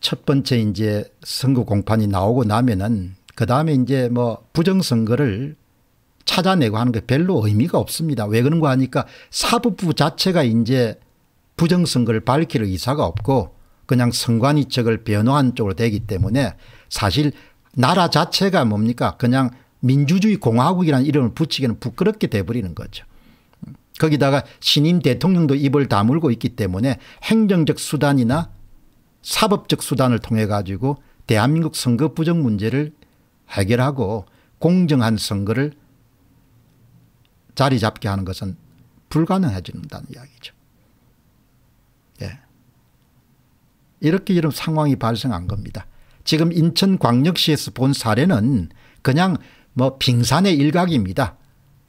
첫 번째 이제 선거 공판이 나오고 나면은 그 다음에 이제 뭐 부정선거를 찾아내고 하는 게 별로 의미가 없습니다. 왜 그런 거 하니까 사법부 자체가 이제 부정선거를 밝힐 의사가 없고 그냥 선관위 측을 변호한 쪽으로 되기 때문에 사실 나라 자체가 뭡니까 그냥 민주주의 공화국이라는 이름을 붙이기는 부끄럽게 돼버리는 거죠. 거기다가 신임 대통령도 입을 다물고 있기 때문에 행정적 수단이나 사법적 수단을 통해 가지고 대한민국 선거 부정 문제를 해결하고 공정한 선거를 자리 잡게 하는 것은 불가능해진다는 이야기죠. 예. 이렇게 이런 상황이 발생한 겁니다. 지금 인천광역시에서 본 사례는 그냥 뭐 빙산의 일각입니다.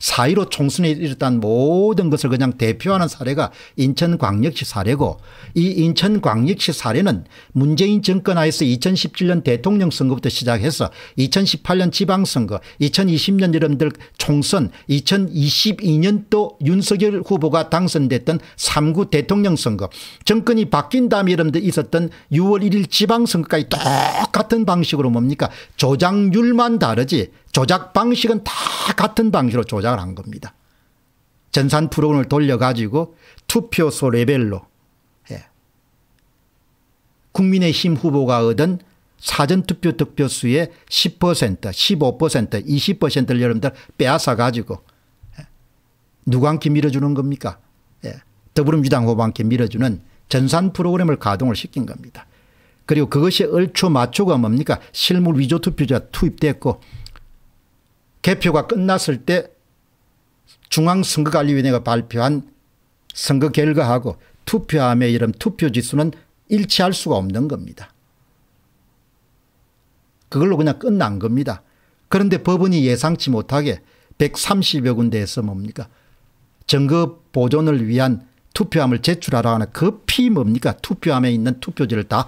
4.15 총선에 일단 모든 것을 그냥 대표하는 사례가 인천광역시 사례고 이 인천광역시 사례는 문재인 정권 하에서 2017년 대통령 선거부터 시작해서 2018년 지방선거 2020년 여러분들 총선 2022년도 윤석열 후보가 당선됐던 3구 대통령 선거 정권이 바뀐 다음에 여러분들 있었던 6월 1일 지방선거까지 똑같은 방식으로 뭡니까 조장률만 다르지 조작 방식은 다 같은 방식으로 조작을 한 겁니다. 전산 프로그램을 돌려가지고 투표소 레벨로 예. 국민의힘 후보가 얻은 사전투표 득표수의 10% 15% 20%를 여러분들 빼앗아가지고 예. 누구한테 밀어주는 겁니까 예. 더불어민주당 후보한테 밀어주는 전산 프로그램을 가동을 시킨 겁니다. 그리고 그것이 얼추 맞추가 뭡니까 실물 위조 투표자 투입됐고 개표가 끝났을 때 중앙선거관리위원회가 발표한 선거 결과하고 투표함의 이런 투표지수는 일치할 수가 없는 겁니다. 그걸로 그냥 끝난 겁니다. 그런데 법원이 예상치 못하게 130여 군데에서 뭡니까 정거 보존을 위한 투표함을 제출하라고 하는 그피 뭡니까 투표함에 있는 투표지를 다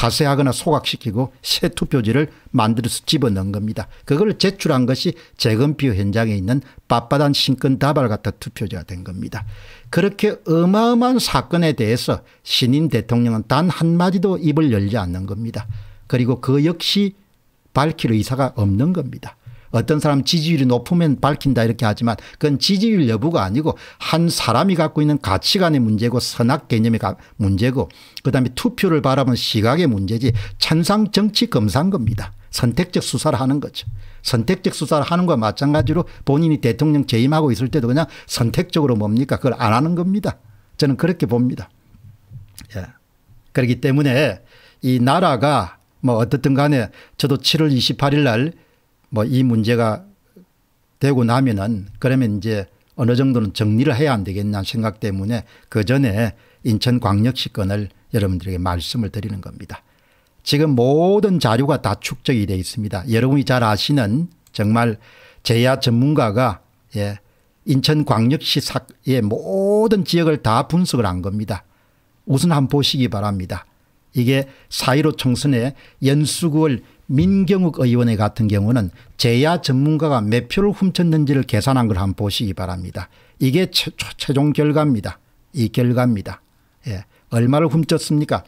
파세하거나 소각시키고 새 투표지를 만들어서 집어넣은 겁니다. 그걸 제출한 것이 재검표 현장에 있는 빳빳한 신권 다발 같은 투표지가 된 겁니다. 그렇게 어마어마한 사건에 대해서 신임 대통령은 단 한마디도 입을 열지 않는 겁니다. 그리고 그 역시 밝힐 의사가 없는 겁니다. 어떤 사람 지지율이 높으면 밝힌다 이렇게 하지만 그건 지지율 여부가 아니고 한 사람이 갖고 있는 가치관의 문제고 선악 개념의 문제고 그다음에 투표를 바라본 시각의 문제지 천상 정치 검사인 겁니다. 선택적 수사를 하는 거죠. 선택적 수사를 하는 거와 마찬가지로 본인이 대통령 재임하고 있을 때도 그냥 선택적으로 뭡니까 그걸 안 하는 겁니다. 저는 그렇게 봅니다. 예. 그렇기 때문에 이 나라가 뭐 어떻든 간에 저도 7월 28일 날 뭐이 문제가 되고 나면은 그러면 이제 어느 정도는 정리를 해야 안되겠냐 생각 때문에 그 전에 인천광역시 건을 여러분들에게 말씀을 드리는 겁니다. 지금 모든 자료가 다 축적이 되어 있습니다. 여러분이 잘 아시는 정말 제야 전문가가 예, 인천광역시의 모든 지역을 다 분석을 한 겁니다. 우선 한번 보시기 바랍니다. 이게 4.15 총선에 연수구월 민경욱 의원의 같은 경우는 제야 전문가가 몇 표를 훔쳤는지를 계산한 걸 한번 보시기 바랍니다. 이게 최, 최종 결과입니다. 이 결과입니다. 예. 얼마를 훔쳤습니까?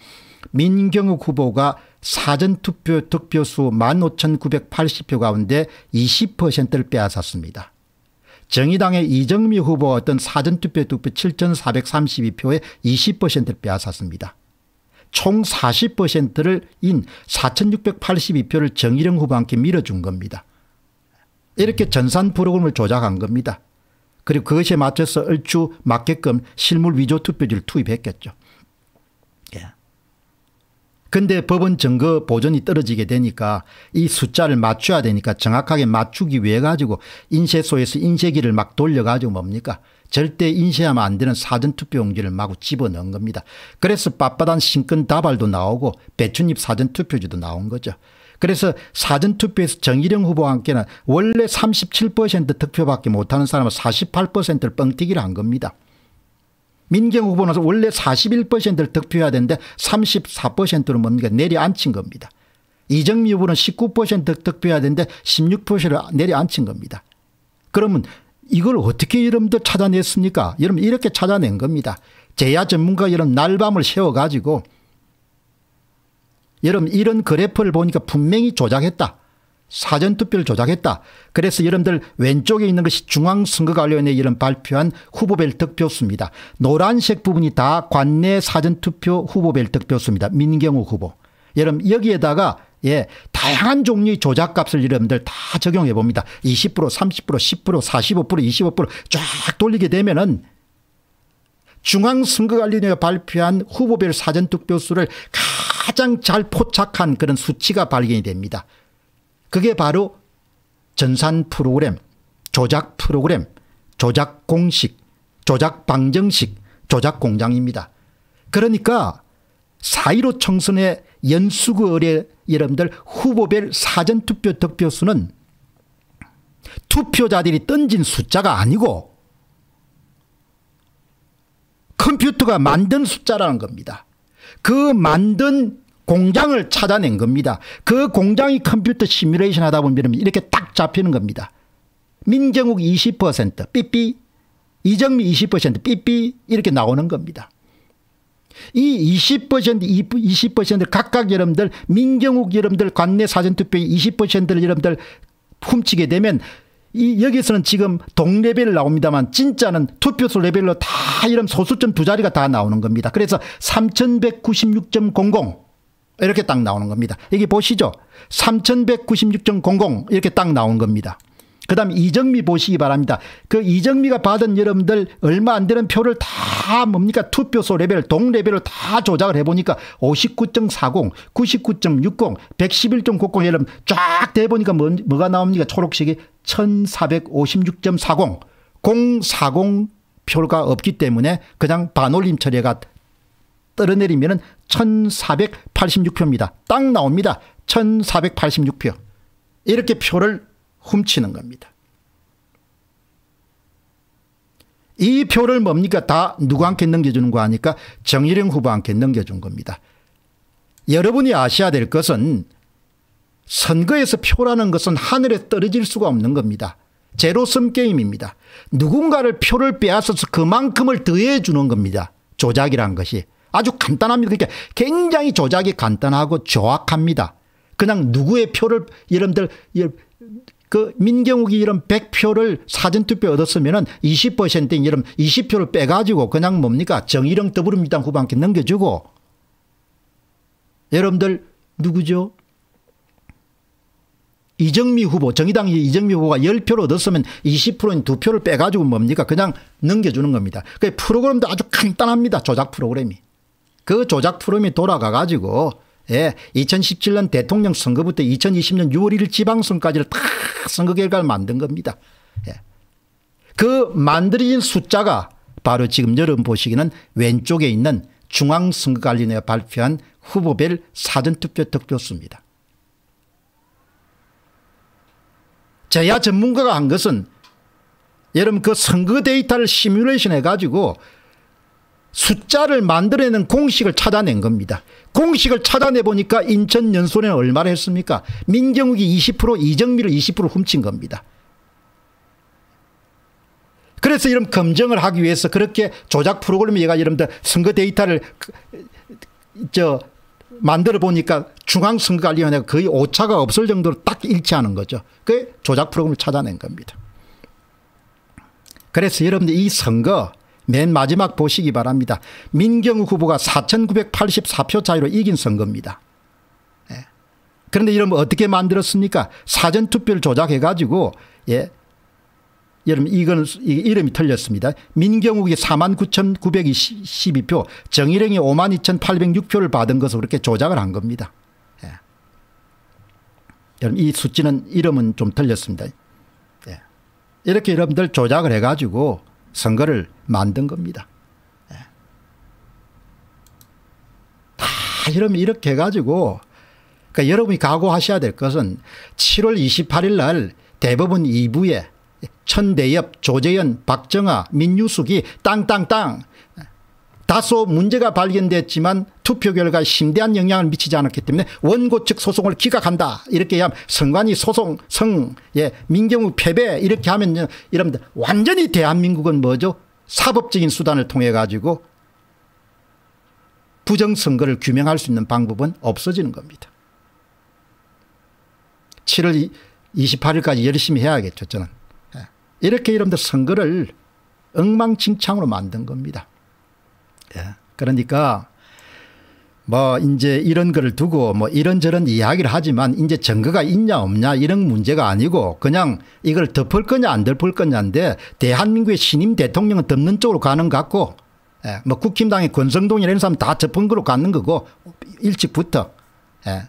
민경욱 후보가 사전투표 득표수 15,980표 가운데 20%를 빼앗았습니다. 정의당의 이정미 후보 어떤 사전투표 득표 7,432표의 20%를 빼앗았습니다. 총 40%를 인 4682표를 정일영 후보한테 밀어준 겁니다. 이렇게 전산 프로그램을 조작한 겁니다. 그리고 그것에 맞춰서 얼추 맞게끔 실물 위조 투표지를 투입했겠죠. 예. 근데 법원 증거 보존이 떨어지게 되니까 이 숫자를 맞춰야 되니까 정확하게 맞추기 위해 가지고 인쇄소에서 인쇄기를 막 돌려가지고 뭡니까 절대 인쇄하면 안 되는 사전투표 용지를 마구 집어넣은 겁니다. 그래서 빳빳한 신근 다발도 나오고 배춧잎 사전투표지도 나온 거죠. 그래서 사전투표에서 정일영 후보와 함께는 원래 37% 득표밖에 못하는 사람은 48%를 뻥튀기를 한 겁니다. 민경 후보는 원래 41%를 득표해야 되는데 34%로 뭡니까 내려앉힌 겁니다. 이정미 후보는 19% 득표해야 되는데 16%를 내려앉힌 겁니다. 그러면 이걸 어떻게 여러분들 찾아냈습니까? 여러분 이렇게 찾아낸 겁니다. 제야 전문가 여러분 날밤을 세워가지고 여러분 이런 그래프를 보니까 분명히 조작했다. 사전투표를 조작했다. 그래서 여러분들 왼쪽에 있는 것이 중앙선거관리원회 이런 발표한 후보별 득표수입니다. 노란색 부분이 다 관내 사전투표 후보별 득표수입니다. 민경우 후보. 여러분 여기에다가 예, 다양한 종류의 조작값을 여러분들 다 적용해 봅니다. 20%, 30%, 10%, 45%, 25%쫙 돌리게 되면은 중앙선거관리위원회가 발표한 후보별 사전투표수를 가장 잘 포착한 그런 수치가 발견이 됩니다. 그게 바로 전산 프로그램, 조작 프로그램, 조작 공식, 조작 방정식, 조작 공장입니다. 그러니까 4.15 총선의 연수구 의뢰 여러분들 후보별 사전투표 득표수는 투표자들이 던진 숫자가 아니고 컴퓨터가 만든 숫자라는 겁니다. 그 만든 공장을 찾아낸 겁니다. 그 공장이 컴퓨터 시뮬레이션 하다 보면 이렇게 딱 잡히는 겁니다. 민정욱 20% 삐삐 이정미 20% 삐삐 이렇게 나오는 겁니다. 이20% 20% 각각 여러분들 민경욱 여러분들 관내 사전투표의 20%를 여러분들 훔치게 되면 이 여기서는 지금 동레벨 나옵니다만 진짜는 투표수 레벨로 다 이런 소수점 두 자리가 다 나오는 겁니다. 그래서 3196.00 이렇게 딱 나오는 겁니다. 여기 보시죠. 3196.00 이렇게 딱 나온 겁니다. 그 다음 에 이정미 보시기 바랍니다. 그 이정미가 받은 여러분들 얼마 안 되는 표를 다 뭡니까 투표소 레벨 동레벨을 다 조작을 해보니까 59.40 99.60 111.90 여러분 쫙 대보니까 뭐, 뭐가 나옵니까 초록색이 1456.40 040 표가 없기 때문에 그냥 반올림 처리가 떨어내리면 1486표입니다. 딱 나옵니다. 1486표. 이렇게 표를 훔치는 겁니다. 이 표를 뭡니까? 다 누구한테 넘겨주는 거 아니까 정일영 후보한테 넘겨준 겁니다. 여러분이 아셔야 될 것은 선거에서 표라는 것은 하늘에 떨어질 수가 없는 겁니다. 제로섬 게임입니다. 누군가를 표를 빼앗아서 그만큼을 더해 주는 겁니다. 조작이란 것이. 아주 간단합니다. 그러니까 굉장히 조작이 간단하고 정확합니다. 그냥 누구의 표를 여러분들 그 민경욱이 이런 100표를 사전투표 얻었으면 은20% 인 이런 20표를 빼가지고 그냥 뭡니까 정의령 더불어민주당 후반기 넘겨주고 여러분들 누구죠? 이정미 후보 정의당 이정미 후보가 10표를 얻었으면 20%인 2표를 빼가지고 뭡니까 그냥 넘겨주는 겁니다. 그 프로그램도 아주 간단합니다. 조작 프로그램이. 그 조작 프로그램이 돌아가가지고 예, 2017년 대통령 선거부터 2020년 6월 1일 지방선거까지를 다 선거 결과를 만든 겁니다. 예. 그 만들어진 숫자가 바로 지금 여러분 보시기는 왼쪽에 있는 중앙선거관리위원회가 발표한 후보별 사전투표 득표수입니다. 제야 전문가가 한 것은 여러분 그 선거 데이터를 시뮬레이션 해가지고 숫자를 만들어내는 공식을 찾아낸 겁니다. 공식을 찾아내 보니까 인천 연수는 얼마나 했습니까? 민경욱이 20% 이정미를 20% 훔친 겁니다. 그래서 이런 검증을 하기 위해서 그렇게 조작 프로그램이 얘가 여러분들 선거 데이터를 그, 저 만들어 보니까 중앙선거관리위원회가 거의 오차가 없을 정도로 딱 일치하는 거죠. 그 조작 프로그램을 찾아낸 겁니다. 그래서 여러분들 이 선거 맨 마지막 보시기 바랍니다. 민경우 후보가 4,984표 차이로 이긴 선거입니다. 예. 그런데 이러면 어떻게 만들었습니까? 사전투표를 조작해가지고 예. 여러분 이건 이름이 틀렸습니다. 민경욱이 49,922표 정일행이 52,806표를 받은 것을 그렇게 조작을 한 겁니다. 예. 여러분 이 수치는 이름은 좀 틀렸습니다. 예. 이렇게 여러분들 조작을 해가지고 선거를 만든 겁니다. 예. 다 이러면 이렇게 해가지고 그러니까 여러분이 각오하셔야 될 것은 7월 28일 날 대법원 2부에 천대엽, 조재현, 박정아, 민유숙이 땅땅땅 다소 문제가 발견됐지만 투표 결과에 심대한 영향을 미치지 않았기 때문에 원고 측 소송을 기각한다. 이렇게 하면 선관위 소송 성 예, 민경욱 패배 이렇게 하면 이러면 완전히 대한민국은 뭐죠? 사법적인 수단을 통해 가지고 부정선거를 규명할 수 있는 방법은 없어지는 겁니다. 7월 28일까지 열심히 해야겠죠 저는. 예. 이렇게 이러분 선거를 엉망진창으로 만든 겁니다. 예. 그러니까 뭐 이제 이런 걸 두고 뭐 이런저런 이야기를 하지만 이제 증거가 있냐 없냐 이런 문제가 아니고 그냥 이걸 덮을 거냐 안 덮을 거냐인데 대한민국의 신임 대통령은 덮는 쪽으로 가는 것 같고 예. 뭐 국힘당의 권성동 이런 사람 다 덮은 거로 가는 거고 일찍부터 예.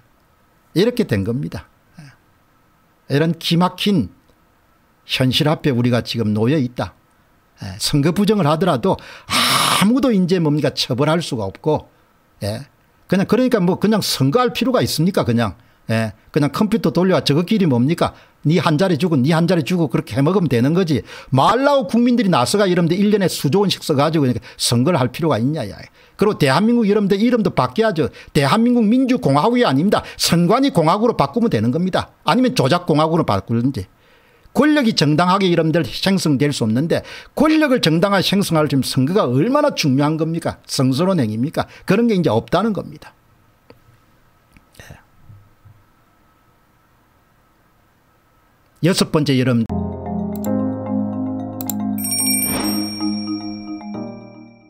이렇게 된 겁니다. 예. 이런 기막힌 현실 앞에 우리가 지금 놓여 있다. 예. 선거 부정을 하더라도 아 아무도 이제 뭡니까 처벌할 수가 없고 예. 그냥 그러니까 뭐 그냥 선거할 필요가 있습니까 그냥 예. 그냥 컴퓨터 돌려와 저것끼리 뭡니까 니 한 자리 주고 니 한 자리 주고 그렇게 해먹으면 되는 거지 말라고 국민들이 나서가 이러는데 1년에 수조원씩 써가지고 그러니까 선거를 할 필요가 있냐 야. 그리고 대한민국 이름도 이름도 바뀌어야죠 대한민국 민주공화국이 아닙니다 선관위 공화국으로 바꾸면 되는 겁니다 아니면 조작공화국으로 바꾸든지 권력이 정당하게 이름들 생성될 수 없는데 권력을 정당하게 생성할 지금 선거가 얼마나 중요한 겁니까? 성스러운 행위입니까? 그런 게 이제 없다는 겁니다. 네. 여섯 번째 여름